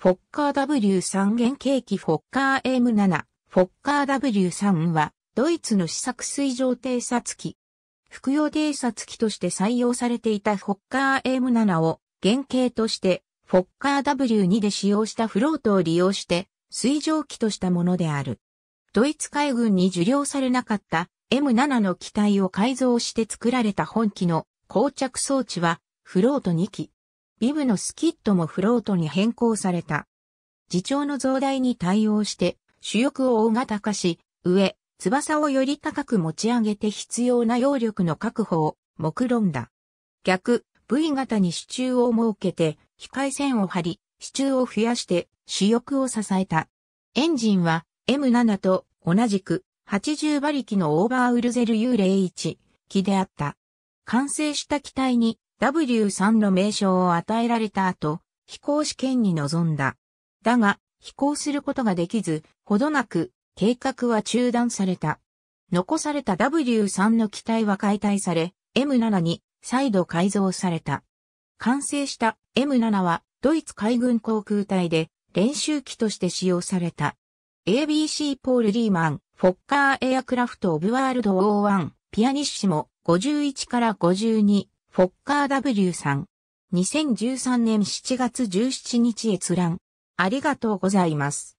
フォッカー W3 原型機フォッカー M7、フォッカー W3 は、ドイツの試作水上偵察機。服用偵察機として採用されていたフォッカー M7 を、原型として、フォッカー W2 で使用したフロートを利用して、水上機としたものである。ドイツ海軍に受領されなかった M7 の機体を改造して作られた本機の膠着装置は、フロート2機。ビブのスキットもフロートに変更された。自長の増大に対応して、主翼を大型化し、上、翼をより高く持ち上げて必要な揚力の確保を目論んだ。逆、V 型に支柱を設けて、機械線を張り、支柱を増やして主翼を支えた。エンジンは M7 と同じく80馬力のオーバーウルゼル U01 機であった。完成した機体に W3 の名称を与えられた後、飛行試験に臨んだ。だが、飛行することができず、ほどなく、計画は中断された。残された W3 の機体は解体され、M7 に再度改造された。完成した M7 はドイツ海軍航空隊で練習機として使用された。ABC ポール・リーマン、フォッカーエアクラフト・オブ・ワールド・オーワン、ピアニッシモ、51から52、フォッカー W さん。2013年7月17日閲覧。ありがとうございます。